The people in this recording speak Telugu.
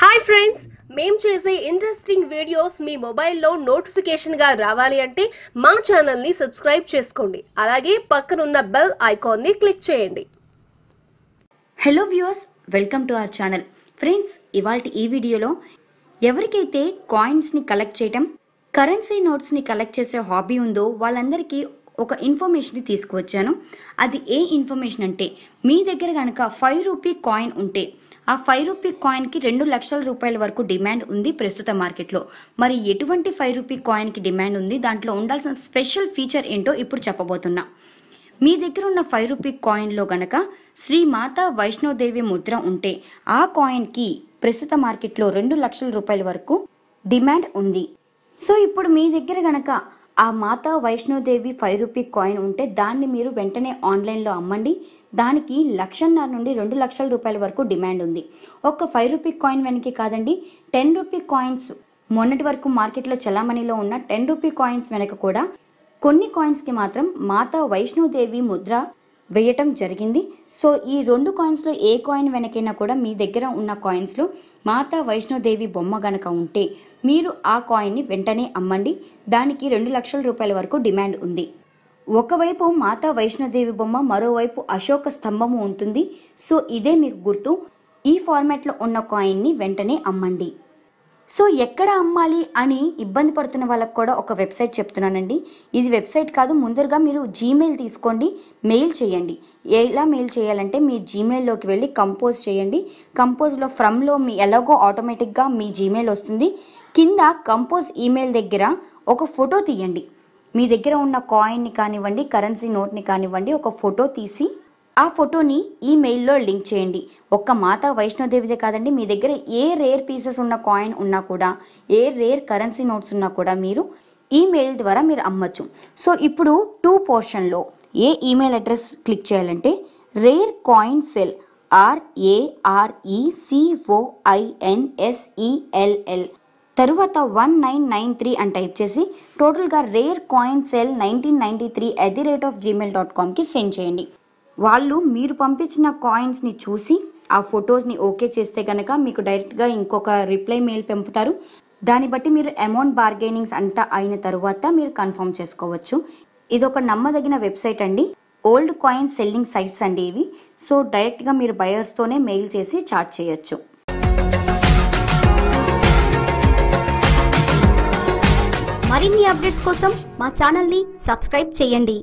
హాయ్ ఫ్రెండ్స్ మేము చేసే ఇంట్రెస్టింగ్ వీడియోస్ మీ మొబైల్లో నోటిఫికేషన్గా రావాలి అంటే మా ఛానల్ని సబ్స్క్రైబ్ చేసుకోండి అలాగే పక్కనున్న బెల్ ఐకాన్ని క్లిక్ చేయండి hello viewers welcome to our channel friends ఇవాళ ఈ వీడియోలో ఎవరికైతే కాయిన్స్ని కలెక్ట్ చేయటం కరెన్సీ నోట్స్ని కలెక్ట్ చేసే హాబీ ఉందో వాళ్ళందరికీ ఒక ఇన్ఫర్మేషన్ని తీసుకువచ్చాను అది ఏ ఇన్ఫర్మేషన్ అంటే మీ దగ్గర కనుక ఫైవ్ రూపీ కాయిన్ ఉంటే ఆ ఫైవ్ రూపీ కాయిన్కి రెండు లక్షల రూపాయల వరకు డిమాండ్ ఉంది ప్రస్తుత మార్కెట్లో మరి ఎటువంటి ఫైవ్ రూపీ కాయిన్కి డిమాండ్ ఉంది దాంట్లో ఉండాల్సిన స్పెషల్ ఫీచర్ ఏంటో ఇప్పుడు చెప్పబోతున్నా మీ దగ్గర ఉన్న ఫైవ్ రూపీ కాయిన్లో గనక శ్రీ మాతా వైష్ణోదేవి ముద్ర ఉంటే ఆ కాయిన్కి ప్రస్తుత మార్కెట్లో రెండు లక్షల రూపాయల వరకు డిమాండ్ ఉంది సో ఇప్పుడు మీ దగ్గర గనక ఆ మాతా వైష్ణోదేవి ఫైవ్ రూపీ కాయిన్ ఉంటే దాన్ని మీరు వెంటనే ఆన్లైన్లో అమ్మండి దానికి లక్షన్నర నుండి రెండు లక్షల రూపాయల వరకు డిమాండ్ ఉంది ఒక ఫైవ్ రూపీ కాయిన్ వెనక్కి కాదండి టెన్ రూపీ కాయిన్స్ మొన్నటి వరకు మార్కెట్లో చలామణిలో ఉన్న టెన్ రూపీ కాయిన్స్ వెనక కూడా కొన్ని కాయిన్స్కి మాత్రం మాతా వైష్ణోదేవి ముద్ర వేయటం జరిగింది సో ఈ రెండు కాయిన్స్లో ఏ కాయిన్ వెనకైనా కూడా మీ దగ్గర ఉన్న కాయిన్స్లో మాతా వైష్ణోదేవి బొమ్మ గనక ఉంటే మీరు ఆ కాయిన్ని వెంటనే అమ్మండి దానికి రెండు లక్షల రూపాయల వరకు డిమాండ్ ఉంది ఒకవైపు మాతా వైష్ణోదేవి బొమ్మ మరోవైపు అశోక స్తంభము ఉంటుంది సో ఇదే మీకు గుర్తు ఈ ఫార్మాట్లో ఉన్న కాయిన్ని వెంటనే అమ్మండి సో ఎక్కడ అమ్మాలి అని ఇబ్బంది పడుతున్న వాళ్ళకి కూడా ఒక వెబ్సైట్ చెప్తున్నానండి ఇది వెబ్సైట్ కాదు ముందరగా మీరు జీమెయిల్ తీసుకోండి మెయిల్ చేయండి ఎలా మెయిల్ చేయాలంటే మీ జీమెయిల్లోకి వెళ్ళి కంపోజ్ చేయండి కంపోజ్లో ఫ్రమ్లో మీ ఎలాగో ఆటోమేటిక్గా మీ జీమెయిల్ వస్తుంది కింద కంపోజ్ ఈమెయిల్ దగ్గర ఒక ఫోటో తీయండి మీ దగ్గర ఉన్న కాయిన్ని కానివ్వండి కరెన్సీ నోట్ని కానివ్వండి ఒక ఫోటో తీసి ఆ ఫోటోని ఈమెయిల్లో లింక్ చేయండి ఒక్క మాతా వైష్ణోదేవిదే కాదండి మీ దగ్గర ఏ రేర్ పీసెస్ ఉన్న కాయిన్ ఉన్నా కూడా ఏ రేర్ కరెన్సీ నోట్స్ ఉన్నా కూడా మీరు ఈమెయిల్ ద్వారా మీరు అమ్మచ్చు సో ఇప్పుడు టూ పోర్షన్లో ఏ ఈమెయిల్ అడ్రస్ క్లిక్ చేయాలంటే రేర్ కాయిన్ సెల్ ఆర్ఏఆర్ఈసిఓఐఎన్ఎస్ఈఎల్ఎల్ తరువాత వన్ నైన్ నైన్ త్రీ అని టైప్ చేసి టోటల్గా rare coin cell nineteen ninety three at the rate of Gmail dot కామ్కి send చేయండి వాళ్ళు మీరు పంపించిన కాయిన్స్ని చూసి ఆ ఫొటోస్ని ఓకే చేస్తే కనుక మీకు డైరెక్ట్గా ఇంకొక రిప్లై మెయిల్ పంపుతారు దాన్ని బట్టి మీరు అమౌంట్ బార్గెనింగ్స్ అంతా అయిన తర్వాత మీరు కన్ఫర్మ్ చేసుకోవచ్చు ఇది ఒక నమ్మదగిన వెబ్సైట్ అండి ఓల్డ్ కాయిన్ సెల్లింగ్ సైట్స్ అండి ఇవి సో డైరెక్ట్గా మీరు బయర్స్తోనే మెయిల్ చేసి చార్జ్ చేయొచ్చు మరిన్ని అప్డేట్స్ కోసం మా ఛానల్ని సబ్స్క్రైబ్ చేయండి